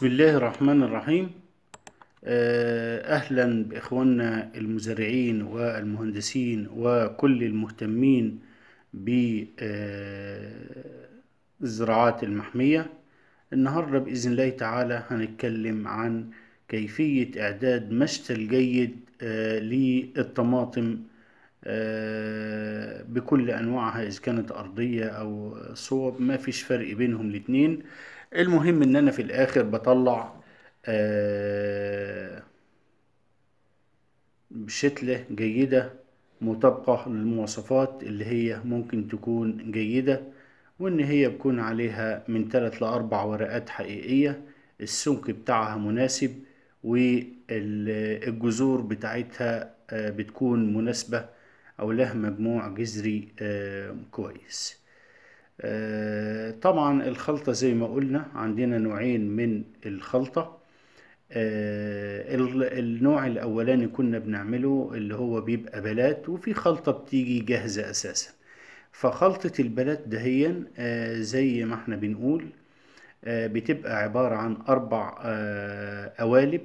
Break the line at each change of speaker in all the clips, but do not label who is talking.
بسم الله الرحمن الرحيم آه، أهلا بإخواننا المزارعين والمهندسين وكل المهتمين بالزراعات المحمية النهاردة بإذن الله تعالى هنتكلم عن كيفية إعداد مشتل جيد آه، للطماطم آه، بكل انواعها اذا كانت ارضيه او صوب ما فيش فرق بينهم الاتنين المهم ان انا في الاخر بطلع آه، شتلة جيدة مطابقة للمواصفات اللي هي ممكن تكون جيدة وان هي بكون عليها من ثلاث لاربع ورقات حقيقية السمك بتاعها مناسب والجذور بتاعتها آه، بتكون مناسبة أو له مجموع جذري آه، كويس آه، طبعا الخلطة زي ما قلنا عندنا نوعين من الخلطة آه، النوع الأولاني كنا بنعمله اللي هو بيبقى بلات وفي خلطة بتيجي جاهزة أساسا فخلطة البلات دهيا زي ما احنا بنقول بتبقى عبارة عن أربع قوالب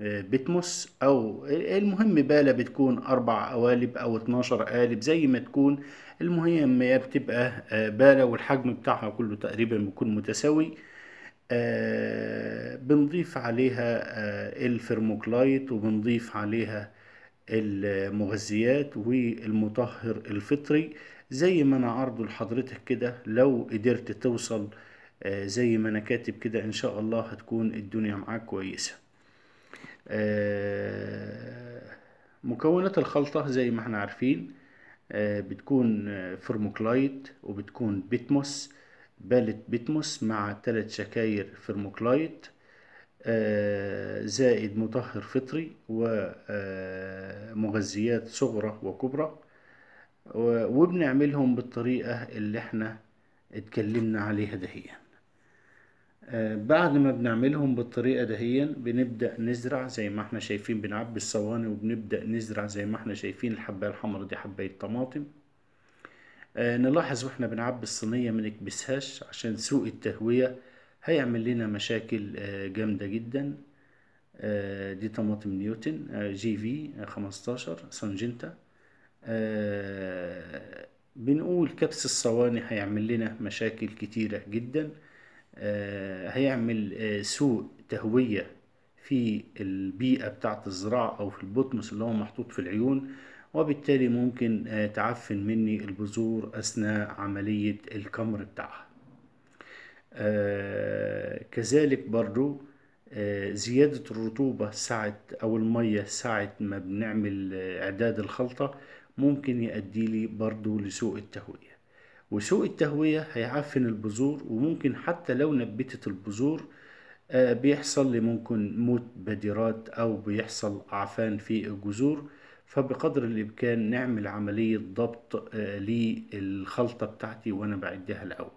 بتمس او المهم بالا بتكون اربع قوالب او 12 قالب زي ما تكون المهم هي بتبقى آه، بالا والحجم بتاعها كله تقريبا بيكون متساوي آه، بنضيف عليها آه، الفرموكلايت وبنضيف عليها المغذيات والمطهر الفطري زي ما انا عرضه لحضرتك كده لو قدرت توصل زي ما انا كاتب كده ان شاء الله هتكون الدنيا معاك كويسه آه، مكونات الخلطة زي ما احنا عارفين آه، بتكون آه، فرموكلايت وبتكون بيتموس بالت بيتموس مع ثلاث شكاير فرموكلايت زائد مطهر فطري ومغذيات صغرى وكبرى وبنعملهم بالطريقة اللي احنا اتكلمنا عليها دهيا بعد ما بنعملهم بالطريقة دهيا بنبدأ نزرع زي ما احنا شايفين بنعبي الصواني وبنبدأ نزرع زي ما احنا شايفين الحباية الحمراء دي حباية طماطم آه، نلاحظ واحنا بنعبي الصينية ما نكبسهاش عشان سوء التهوية هيعمل لنا مشاكل آه، جامدة جدا آه، دي طماطم نيوتن جي في خمستاشر سنجنتا بنقول كبس الصواني هيعمل لنا مشاكل كتيرة جدا آه، هيعمل آه، سوء تهوية في البيئة بتاعة الزراعة أو في البطمس اللي هو محطوط في العيون وبالتالي ممكن آه، تعفن مني البذور أثناء عملية الكمر بتاعها كذلك برضو زيادة الرطوبة ساعة أو المية ساعة ما بنعمل إعداد الخلطة ممكن يؤدي لي برضو لسوء التهوية وسوء التهوية هيعفن البذور وممكن حتى لو نبتت البذور آه، بيحصل لي ممكن موت بديرات أو بيحصل أعفان في الجذور فبقدر الإمكان نعمل عملية ضبط آه، للخلطة بتاعتي وأنا بعدها الأول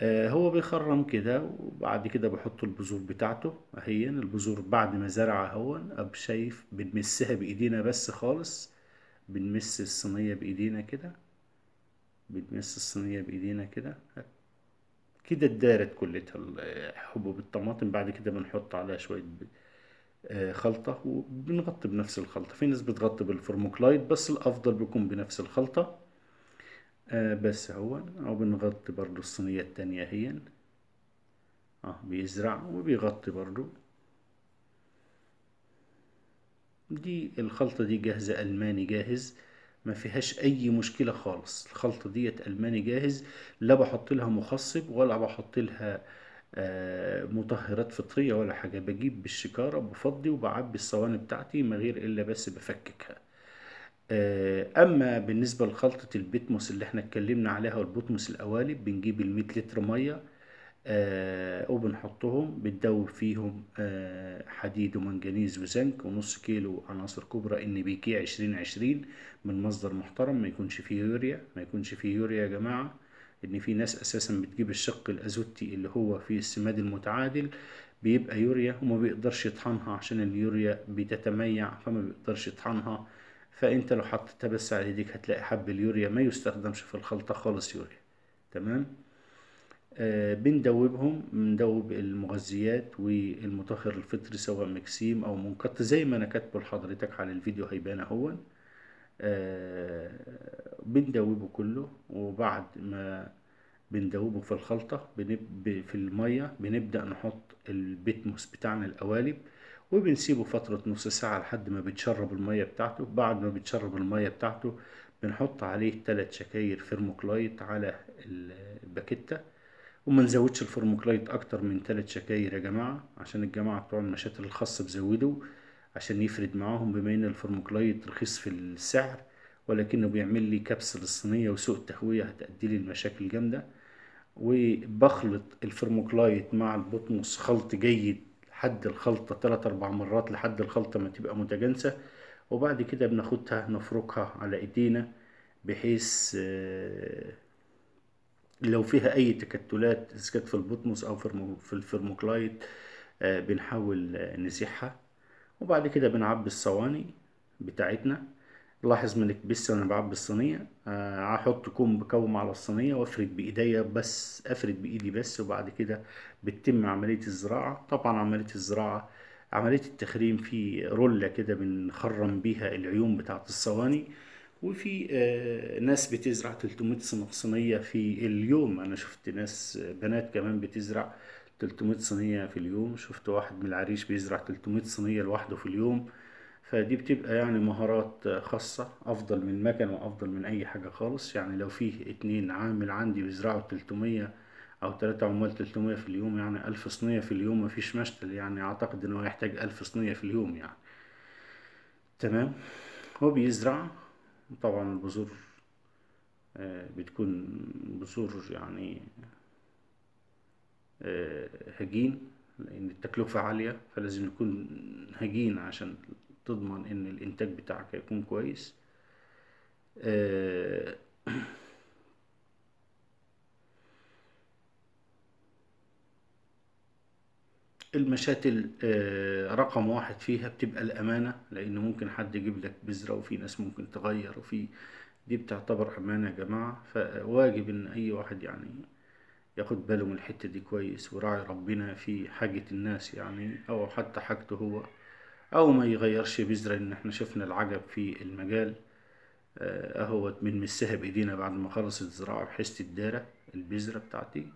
آه، هو بيخرم كده وبعد كده بحط البذور بتاعته اهي البذور بعد ما زرعها هو اب شايف بنمسها بايدينا بس خالص بنمس الصينيه بايدينا كده بنمس الصينية بايدينا كده كده اتدارت كلتها حبوب الطماطم بعد كده بنحط عليها شوية آه، خلطة وبنغطي بنفس الخلطة في ناس بتغطي بالفورموكلايد بس الأفضل بيكون بنفس الخلطة آه، بس هو أو بنغطي برضو الصينية التانية هي اه بيزرع وبيغطي برضو دي الخلطة دي جاهزة ألماني جاهز ما فيهاش اي مشكله خالص الخلطه ديت الماني جاهز لا بحط لها مخصب ولا بحط لها آه، مطهرات فطريه ولا حاجه بجيب بالشكاره بفضي وبعبي الصواني بتاعتي من غير الا بس بفككها آه، اما بالنسبه لخلطه البيتموس اللي احنا اتكلمنا عليها والبوتموس القوالب بنجيب 100 لتر ميه آه، وبنحطهم بتدوب فيهم آه، حديد ومنجنيز وزنك ونص كيلو عناصر كبرى ان بي كي عشرين عشرين من مصدر محترم ما يكونش فيه يوريا ما يكونش فيه يوريا يا جماعة ان في ناس اساسا بتجيب الشق الازوتي اللي هو في السماد المتعادل بيبقى يوريا وما بيقدرش يطحنها عشان اليوريا بتتميع فما بيقدرش يطحنها فانت لو حطيتها بس على ايديك هتلاقي حب اليوريا ما يستخدمش في الخلطة خالص يوريا تمام آه، بندوبهم بندوب المغذيات والمطهر الفطري سواء مكسيم او منقط زي ما انا كاتبه لحضرتك على الفيديو هيبان اهون آه، بندوبه كله وبعد ما بندوبه في الخلطة بنب في المية بنبدأ نحط البيتموس بتاعنا القوالب وبنسيبه فترة نص ساعة لحد ما بتشرب المية بتاعته بعد ما بتشرب المية بتاعته بنحط عليه تلات شكاير فيرموكلايت على الباكيتة وما نزودش الفورموكلايت اكتر من ثلاث شكاير يا جماعه عشان الجماعه بتوع المشاتل الخاصه بزودوا عشان يفرد معاهم بما ان الفورموكلايت رخيص في السعر ولكنه بيعمل لي كبس للصينيه وسوء التهويه هتأدي لي المشاكل جامده وبخلط الفورموكلايت مع البطنس خلط جيد لحد الخلطه تلات اربع مرات لحد الخلطه ما تبقى متجانسه وبعد كده بناخدها نفركها على ايدينا بحيث آه لو فيها اي تكتلات سكت في البطمس او في الفرموكلايت آه، بنحاول آه، نسيحها وبعد كده بنعبي الصواني بتاعتنا لاحظ من الكبسه وانا بعبي الصينيه هحط آه، كوم بكوم على الصينيه وافرد بايديا بس افرد بايدي بس وبعد كده بتتم عمليه الزراعه طبعا عمليه الزراعه عمليه التخريم في روله كده بنخرم بيها العيون بتاعه الصواني وفي آه، ناس بتزرع 300 صينية في اليوم أنا شفت ناس آه، بنات كمان بتزرع 300 صينية في اليوم شفت واحد من العريش بيزرع 300 صينية لوحده في اليوم فدي بتبقى يعني مهارات آه، خاصة أفضل من مكن وأفضل من أي حاجة خالص يعني لو فيه اتنين عامل عندي بيزرعوا 300 أو تلاتة عمال 300 في اليوم يعني ألف صينية في اليوم مفيش مشتل يعني أعتقد إن هو يحتاج ألف صينية في اليوم يعني تمام هو بيزرع طبعا البذور آه، بتكون بذور يعني آه، هجين لأن التكلفة عالية فلازم يكون هجين عشان تضمن إن الإنتاج بتاعك هيكون كويس آه، المشاتل آه، رقم واحد فيها بتبقى الأمانة لأن ممكن حد يجيب لك بذرة وفي ناس ممكن تغير وفي دي بتعتبر أمانة يا جماعة فواجب إن أي واحد يعني ياخد باله من الحتة دي كويس وراعي ربنا في حاجة الناس يعني أو حتى حاجته هو أو ما يغيرش بذرة إن إحنا شفنا العجب في المجال آه، أهوت من مسها بإيدينا بعد ما خلصت الزراعة بحيث تدارك البذرة بتاعتي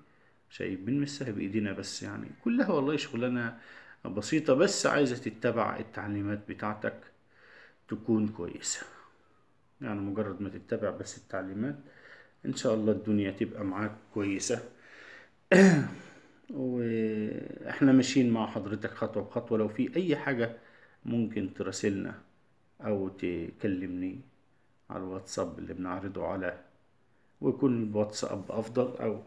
شيء بنمسها بايدينا بس يعني كلها والله شغلانه بسيطه بس عايزه تتبع التعليمات بتاعتك تكون كويسه يعني مجرد ما تتبع بس التعليمات ان شاء الله الدنيا تبقى معاك كويسه واحنا ماشيين مع حضرتك خطوه بخطوه لو في اي حاجه ممكن تراسلنا او تكلمني على الواتساب اللي بنعرضه على ويكون الواتساب افضل او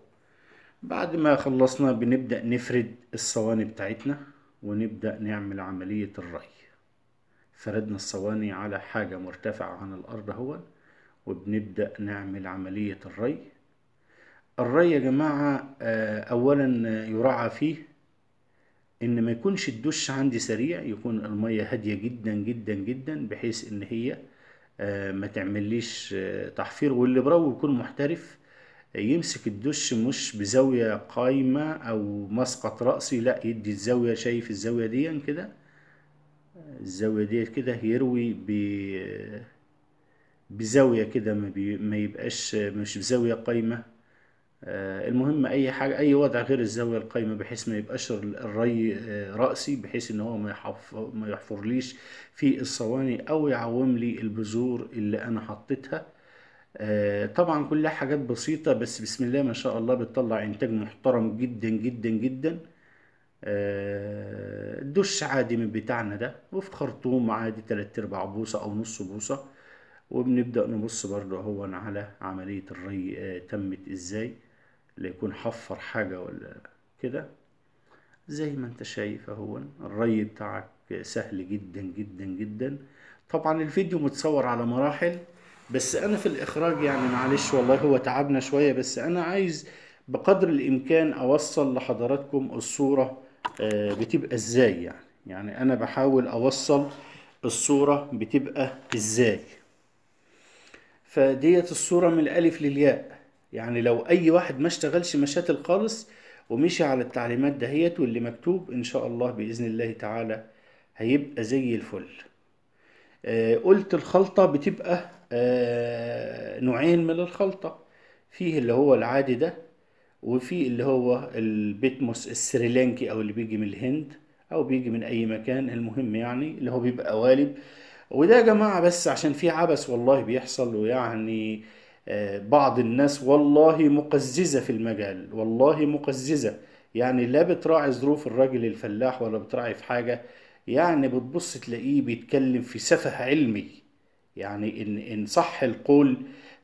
بعد ما خلصنا بنبدأ نفرد الصواني بتاعتنا ونبدأ نعمل عملية الري فردنا الصواني على حاجة مرتفعة عن الأرض هو وبنبدأ نعمل عملية الري الري يا جماعة آه، أولا يراعى فيه إن ما يكونش الدش عندي سريع يكون المية هادية جدا جدا جدا بحيث إن هي آه، ما تعمليش آه، تحفير واللي براوي يكون محترف يمسك الدش مش بزاوية قايمة أو مسقط رأسي لا يدي الزاوية شايف الزاوية دي كده الزاوية دي كده يروي ب بزاوية كده ما, بي ما يبقاش مش بزاوية قايمة آه، المهم أي حاجة أي وضع غير الزاوية القايمة بحيث ما يبقاش الري آه، رأسي بحيث إن هو ما, يحف ما يحفرليش في الصواني أو يعوم لي البذور اللي أنا حطيتها آه، طبعا كلها حاجات بسيطة بس بسم الله ما شاء الله بتطلع انتاج محترم جدا جدا جدا آه، دش عادي من بتاعنا ده وفي خرطوم عادي تلات ارباع بوصة او نص بوصة وبنبدأ نبص برضو اهو على عملية الري آه، تمت ازاي ليكون حفر حاجة ولا كده زي ما انت شايف اهو الري بتاعك سهل جدا جدا جدا طبعا الفيديو متصور على مراحل بس انا في الاخراج يعني معلش والله هو تعبنا شوية بس انا عايز بقدر الامكان اوصل لحضراتكم الصورة آه، بتبقى ازاي يعني يعني انا بحاول اوصل الصورة بتبقى ازاي فديت الصورة من الالف للياء يعني لو اي واحد ما اشتغلش مشاتل خالص ومشي على التعليمات دهيت واللي مكتوب ان شاء الله باذن الله تعالى هيبقى زي الفل آه، قلت الخلطة بتبقى آه، نوعين من الخلطة فيه اللي هو العادي ده وفي اللي هو البيتموس السريلانكي او اللي بيجي من الهند او بيجي من اي مكان المهم يعني اللي هو بيبقى قوالب وده يا جماعة بس عشان في عبث والله بيحصل ويعني آه، بعض الناس والله مقززة في المجال والله مقززة يعني لا بتراعي ظروف الراجل الفلاح ولا بتراعي في حاجة يعني بتبص تلاقيه بيتكلم في سفه علمي يعني إن, إن صح القول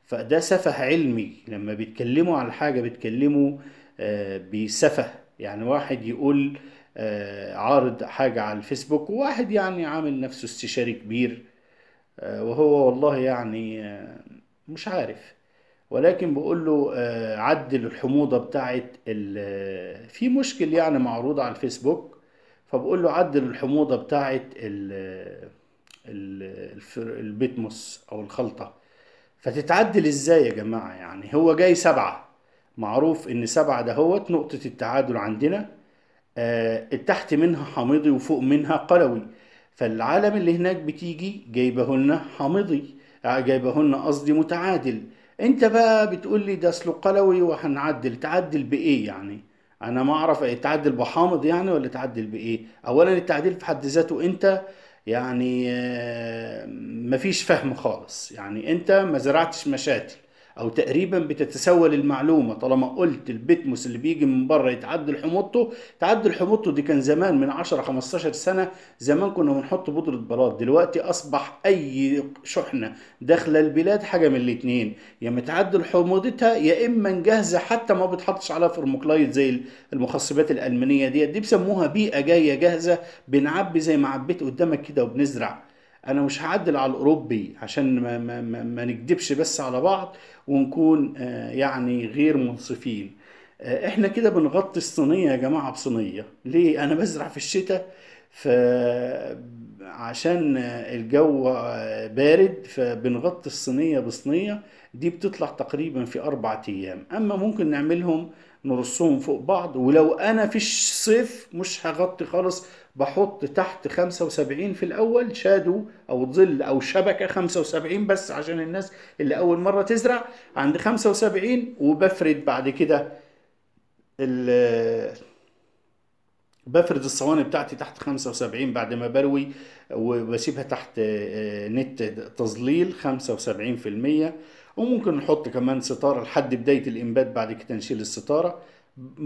فده سفه علمي لما بيتكلموا على حاجة بيتكلموا آه، بسفه يعني واحد يقول آه، عارض حاجة على الفيسبوك وواحد يعني عامل نفسه استشاري كبير آه، وهو والله يعني مش عارف ولكن بقول له عدل الحموضة بتاعت في مشكل يعني معروض على الفيسبوك فبقول له عدل الحموضة بتاعت ال البيتموس او الخلطه فتتعدل ازاي يا جماعه يعني هو جاي سبعة معروف ان سبعة دهوت نقطه التعادل عندنا آه تحت منها حامضي وفوق منها قلوي فالعالم اللي هناك بتيجي جايبه لنا حامضي آه، جايبه لنا قصدي متعادل انت بقى بتقول لي ده اصله قلوي وهنعدل تعدل بايه يعني انا ما اعرف إيه، تعدل بحامض يعني ولا تعدل بايه اولا التعديل في حد ذاته انت يعني آه، مفيش فهم خالص يعني انت ما زرعتش مشاتي او تقريبا بتتسول المعلومه طالما قلت البتموس اللي بيجي من بره يتعدل حموضته تعدل حموضته دي كان زمان من 10 15 سنه زمان كنا بنحط بودره بلاط دلوقتي اصبح اي شحنه داخله البلاد حاجه من الاثنين يا متعدل حموضتها يا اما جاهزه حتى ما بتحطش عليها فورموكلايد زي المخصبات الالمانيه ديت دي بيسموها بيئه جايه جاهزه بنعبي زي ما عبيت قدامك كده وبنزرع انا مش هعدل على الاوروبي عشان ما, ما, ما, ما نكدبش بس على بعض ونكون آه، يعني غير منصفين آه، احنا كده بنغطي الصينيه يا جماعه بصينيه ليه انا بزرع في الشتاء ف عشان الجو بارد فبنغطي الصينية بصينية دي بتطلع تقريبا في أربع أيام أما ممكن نعملهم نرصهم فوق بعض ولو أنا فيش صيف مش هغطي خالص بحط تحت 75 في الأول شادو أو ظل أو شبكة 75 بس عشان الناس اللي أول مرة تزرع عند 75 وبفرد بعد كده بفرد الصواني بتاعتي تحت 75 بعد ما بروي وبسيبها تحت آه، نت تظليل 75% وممكن نحط كمان ستارة لحد بداية الإنبات بعد كده نشيل الستارة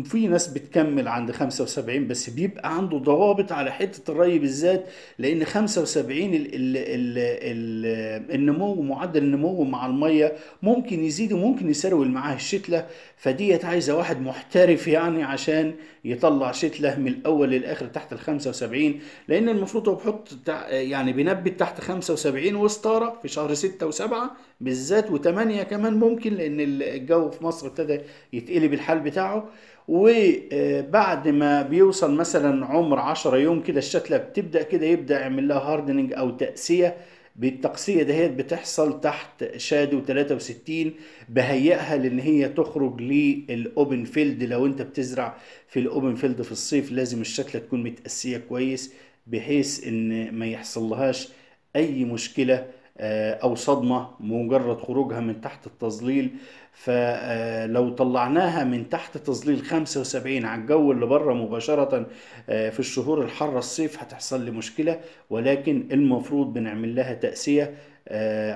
في ناس بتكمل عند 75 بس بيبقى عنده ضوابط على حته الري بالذات لان 75 الـ الـ الـ الـ النمو معدل النمو مع الميه ممكن يزيد وممكن يسرول معاه الشتله فديت عايزه واحد محترف يعني عشان يطلع شتله من الاول للاخر تحت ال 75 لان المفروض هو بيحط يعني بينبت تحت 75 وستاره في شهر 6 و7 بالذات و8 كمان ممكن لان الجو في مصر ابتدى يتقلب الحال بتاعه وبعد آه، ما بيوصل مثلا عمر 10 يوم كده الشتله بتبدا كده يبدا يعمل لها هاردنينج او تاسيه بالتقسية دهيت بتحصل تحت شادو 63 بهيئها لان هي تخرج للاوبن فيلد لو انت بتزرع في الاوبن فيلد في الصيف لازم الشتلة تكون متأسية كويس بحيث ان ما يحصل لهاش اي مشكلة آه، او صدمه مجرد خروجها من تحت التظليل فلو آه، طلعناها من تحت تظليل 75 على الجو اللي بره مباشره آه، في الشهور الحاره الصيف هتحصل لي مشكله ولكن المفروض بنعمل لها تاسيه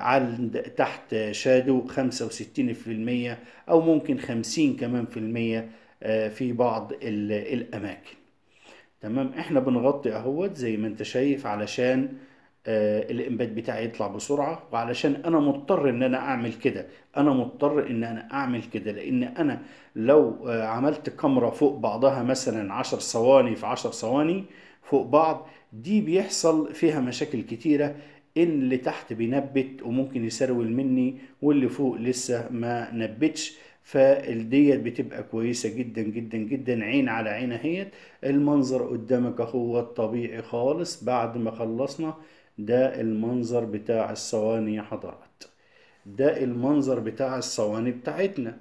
عند تحت شادو 65% او ممكن 50 كمان في المية في بعض الاماكن تمام احنا بنغطي اهوت زي ما انت شايف علشان آه، الامباد بتاعي يطلع بسرعه وعلشان انا مضطر ان انا اعمل كده انا مضطر ان انا اعمل كده لان انا لو آه، عملت كاميرا فوق بعضها مثلا 10 ثواني في 10 ثواني فوق بعض دي بيحصل فيها مشاكل كتيره ان اللي تحت بينبت وممكن يسرول مني واللي فوق لسه ما نبتش فالديت بتبقى كويسة جدا جدا جدا عين على عين اهيت المنظر قدامك هو الطبيعي خالص بعد ما خلصنا ده المنظر بتاع الصواني يا حضرات ده المنظر بتاع الصواني بتاعتنا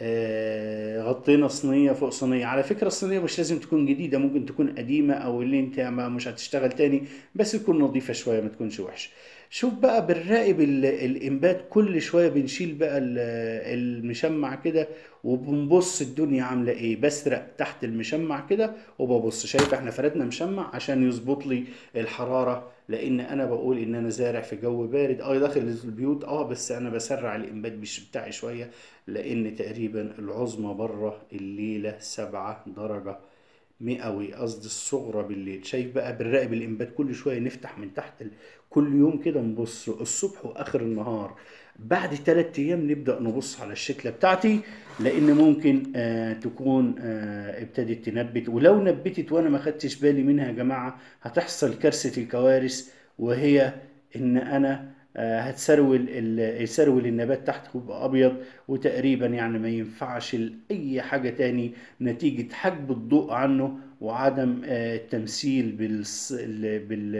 آه غطينا صينيه فوق صينيه على فكره الصينيه مش لازم تكون جديده ممكن تكون قديمه او اللي انت ما مش هتشتغل تاني بس تكون نظيفه شويه ما تكونش وحشه شوف بقى بنراقب الانبات كل شويه بنشيل بقى المشمع كده وبنبص الدنيا عامله ايه بسرق تحت المشمع كده وببص شايف احنا فردنا مشمع عشان يظبط لي الحراره لان انا بقول ان انا زارع في جو بارد اه داخل البيوت اه بس انا بسرع الانبات بتاعي شويه لان تقريبا العظمى بره الليله سبعة درجه مئوي قصدي الصغرى بالليل شايف بقى بنراقب الانبات كل شويه نفتح من تحت ال... كل يوم كده نبص الصبح واخر النهار بعد ثلاث ايام نبدا نبص على الشتله بتاعتي لان ممكن آه تكون آه ابتدت تنبت ولو نبتت وانا ما خدتش بالي منها يا جماعه هتحصل كارثه الكوارث وهي ان انا آه، هتسرول يسرول النبات تحت ويبقى ابيض وتقريبا يعني ما ينفعش لاي حاجه تاني نتيجه حجب الضوء عنه وعدم آه، التمثيل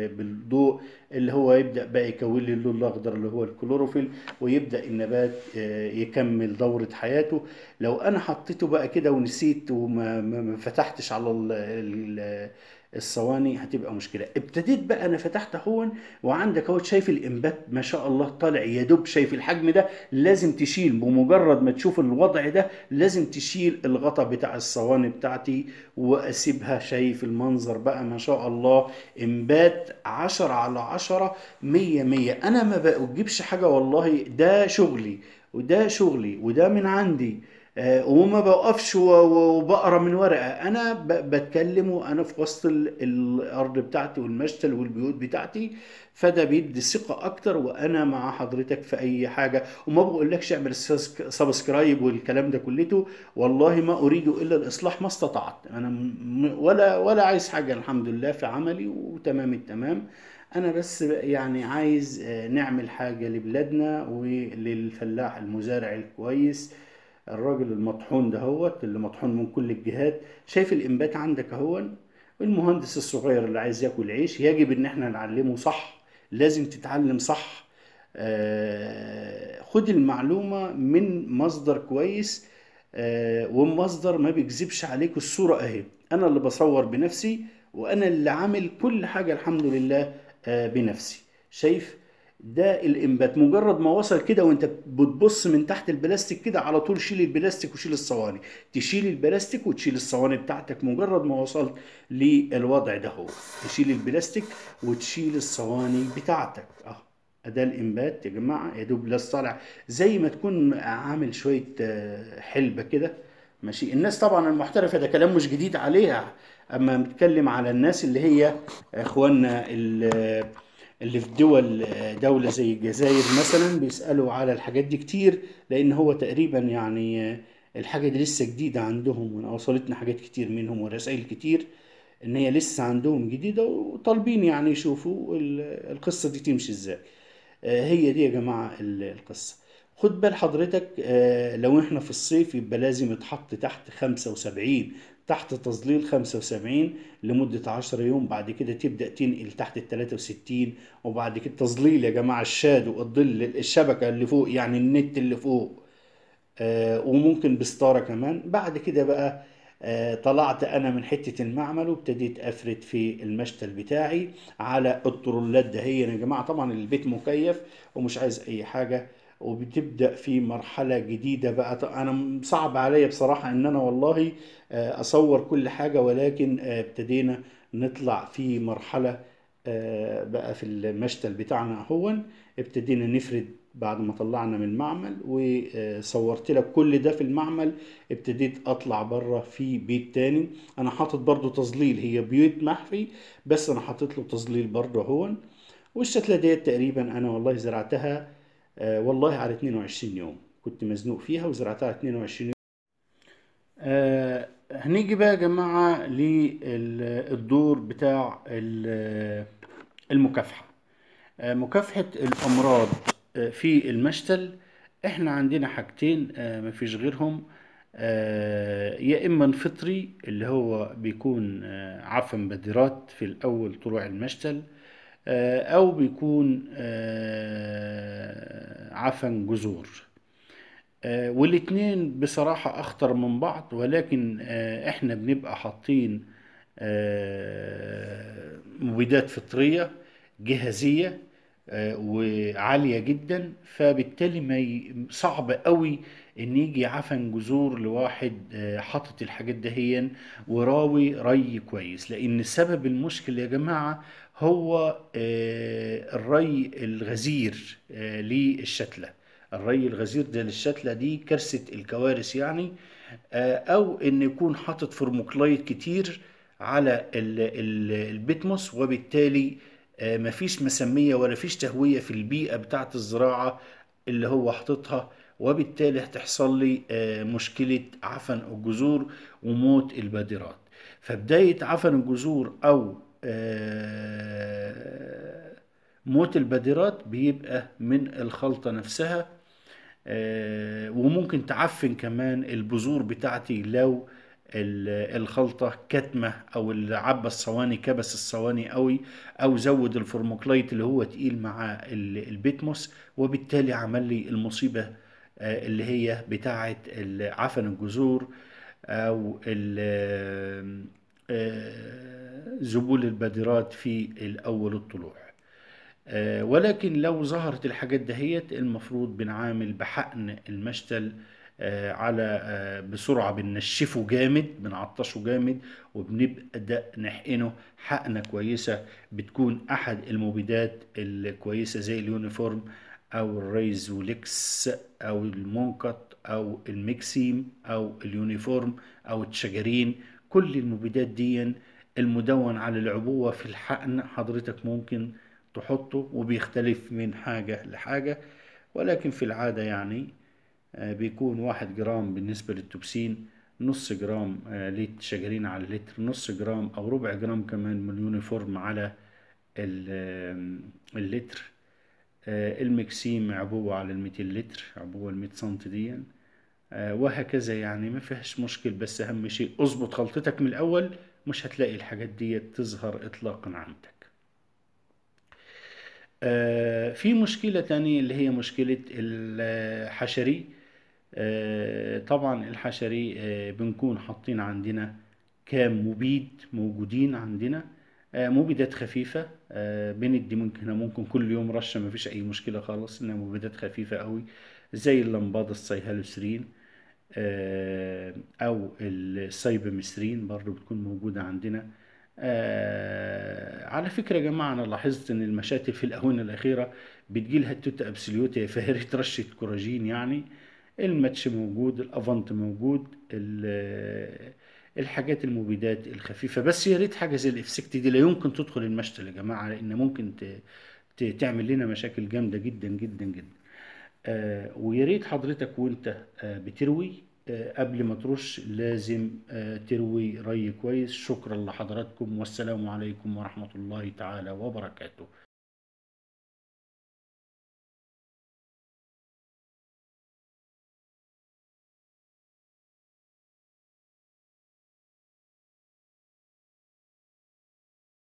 بالضوء اللي هو يبدا بقى يكون لي اللون الاخضر اللي هو الكلوروفيل ويبدا النبات آه، يكمل دوره حياته لو انا حطيته بقى كده ونسيت وما فتحتش على ال الصواني هتبقى مشكله ابتديت بقى انا فتحت اهون وعندك اهو شايف الانبات ما شاء الله طالع يا دوب شايف الحجم ده لازم تشيل بمجرد ما تشوف الوضع ده لازم تشيل الغطا بتاع الصواني بتاعتي واسيبها شايف المنظر بقى ما شاء الله انبات 10 على عشرة مية مية أنا ما بجيبش حاجة والله ده شغلي وده شغلي وده من عندي آه، وما بوقفش وبقرا من ورقه انا بتكلم وانا في وسط الارض بتاعتي والمشتل والبيوت بتاعتي فده بيدي ثقه اكتر وانا مع حضرتك في اي حاجه وما بقولكش اعمل سبسكرايب والكلام ده كلته والله ما اريد الا الاصلاح ما استطعت انا ولا ولا عايز حاجه الحمد لله في عملي وتمام التمام انا بس يعني عايز آه، نعمل حاجة لبلادنا وللفلاح المزارع الكويس الراجل المطحون دهوت اللي مطحون من كل الجهات شايف الانبات عندك اهون المهندس الصغير اللي عايز ياكل عيش يجب ان احنا نعلمه صح لازم تتعلم صح آه، خد المعلومة من مصدر كويس آه، ومصدر ما بيكذبش عليك الصورة اهي انا اللي بصور بنفسي وانا اللي عامل كل حاجة الحمد لله آه، بنفسي شايف ده الانبات مجرد ما وصل كده وانت بتبص من تحت البلاستيك كده على طول شيل البلاستيك وشيل الصواني تشيل البلاستيك وتشيل الصواني بتاعتك مجرد ما وصلت للوضع ده هو تشيل البلاستيك وتشيل الصواني بتاعتك اه ده الانبات يا جماعه يا دوب لسه طالع زي ما تكون عامل شويه آه، حلبه كده ماشي الناس طبعا المحترفه ده كلام مش جديد عليها اما بنتكلم على الناس اللي هي اخواننا اللي في دول دولة زي الجزائر مثلا بيسألوا على الحاجات دي كتير لأن هو تقريبا يعني الحاجة دي لسه جديدة عندهم وصلتنا حاجات كتير منهم ورسائل كتير إن هي لسه عندهم جديدة وطالبين يعني يشوفوا القصة دي تمشي إزاي آه، هي دي يا جماعة القصة خد بال حضرتك آه، لو احنا في الصيف يبقى لازم يتحط تحت 75 تحت تظليل 75 لمدة 10 يوم بعد كده تبدأ تنقل تحت ال 63 وبعد كده تظليل يا جماعة الشادو الظل الشبكة اللي فوق يعني النت اللي فوق آه وممكن بستارة كمان بعد كده بقى آه طلعت انا من حتة المعمل وابتديت افرد في المشتل بتاعي على الترولات هي يا جماعة طبعا البيت مكيف ومش عايز اي حاجة وبتبدا في مرحله جديده بقى انا صعب عليا بصراحه ان انا والله آه، اصور كل حاجه ولكن آه، ابتدينا نطلع في مرحله آه، بقى في المشتل بتاعنا اهون ابتدينا نفرد بعد ما طلعنا من المعمل وصورت لك كل ده في المعمل ابتديت اطلع بره في بيت تاني انا حاطط برضو تظليل هي بيوت محفي بس انا حاطط له تظليل برضو هون والشتله ديت تقريبا انا والله زرعتها آه، والله على 22 يوم كنت مزنوق فيها وزرعتها على 22 يوم آه هنيجي بقى يا جماعة للدور بتاع المكافحة آه مكافحة الأمراض آه، في المشتل احنا عندنا حاجتين آه، مفيش غيرهم يا اما الفطري اللي هو بيكون عفن بديرات في الاول طلوع المشتل او بيكون عفن جذور آه، والاتنين بصراحة أخطر من بعض ولكن آه، إحنا بنبقى حاطين آه، مبيدات فطرية جهازية وعالية جدا فبالتالي ما صعب قوي ان يجي عفن جذور لواحد حاطط الحاجات دهيا وراوي ري كويس لان سبب المشكلة يا جماعة هو آه، الري الغزير آه، للشتلة الري الغزير ده للشتلة دي كارثة الكوارث يعني آه، أو إن يكون حاطط فورموكلايت كتير على البيتموس وبالتالي مفيش مسمية ولا فيش تهوية في البيئة بتاعة الزراعة اللي هو حاططها وبالتالي هتحصل لي مشكلة عفن الجذور وموت البادرات فبداية عفن الجذور أو آه، موت البادرات بيبقى من الخلطة نفسها آه، وممكن تعفن كمان البذور بتاعتي لو الخلطة كتمة أو اللي عبى الصواني كبس الصواني قوي أو زود الفورموكلايت اللي هو تقيل مع البيتموس وبالتالي عمل لي المصيبة آه، اللي هي بتاعة عفن الجذور أو آه، ذبول البادرات في الأول الطلوع آه، ولكن لو ظهرت الحاجات دهيت المفروض بنعامل بحقن المشتل آه، على بسرعة بننشفه جامد بنعطشه جامد وبنبدأ نحقنه حقنة كويسة بتكون أحد المبيدات الكويسة زي اليونيفورم أو الريزوليكس أو المنقط أو المكسيم أو اليونيفورم أو التشجرين كل المبيدات دي المدون على العبوة في الحقن حضرتك ممكن تحطه وبيختلف من حاجة لحاجة ولكن في العادة يعني آه، بيكون واحد جرام بالنسبة للتوكسين نص جرام آه، للشجرين على اللتر نص جرام أو ربع جرام كمان من اليونيفورم على اللتر آه، المكسيم عبوة على الميتين لتر عبوة الميت سنتي دي آه، وهكذا يعني ما فيهاش مشكل بس اهم شيء اظبط خلطتك من الاول مش هتلاقي الحاجات دي تظهر اطلاقا عندك آه، في مشكلة تانية اللي هي مشكلة الحشري آه، طبعا الحشري بنكون حاطين عندنا كام مبيد موجودين عندنا مبيدات خفيفة بندي ممكن ممكن كل يوم رشة مفيش أي مشكلة خالص إنها مبيدات خفيفة قوي زي اللمباد السيهالوسرين آه، او السايبمسترين برضو بتكون موجودة عندنا آه على فكرة يا جماعة أنا لاحظت إن المشاتل في الآونة الأخيرة بتجيلها التوتا أبسوليوتا فهرة رشة كوراجين يعني الماتش موجود الأفانت موجود آه، الحاجات المبيدات الخفيفة بس يا ريت حاجة زي الاف دي لا يمكن تدخل المشتل يا جماعة لأن ممكن تعمل لنا مشاكل جامدة جدا جدا جدا آه، ويا ريت حضرتك وانت آه، بتروي آه، قبل ما ترش لازم تروي ري كويس شكرا لحضراتكم والسلام عليكم ورحمة الله تعالى وبركاته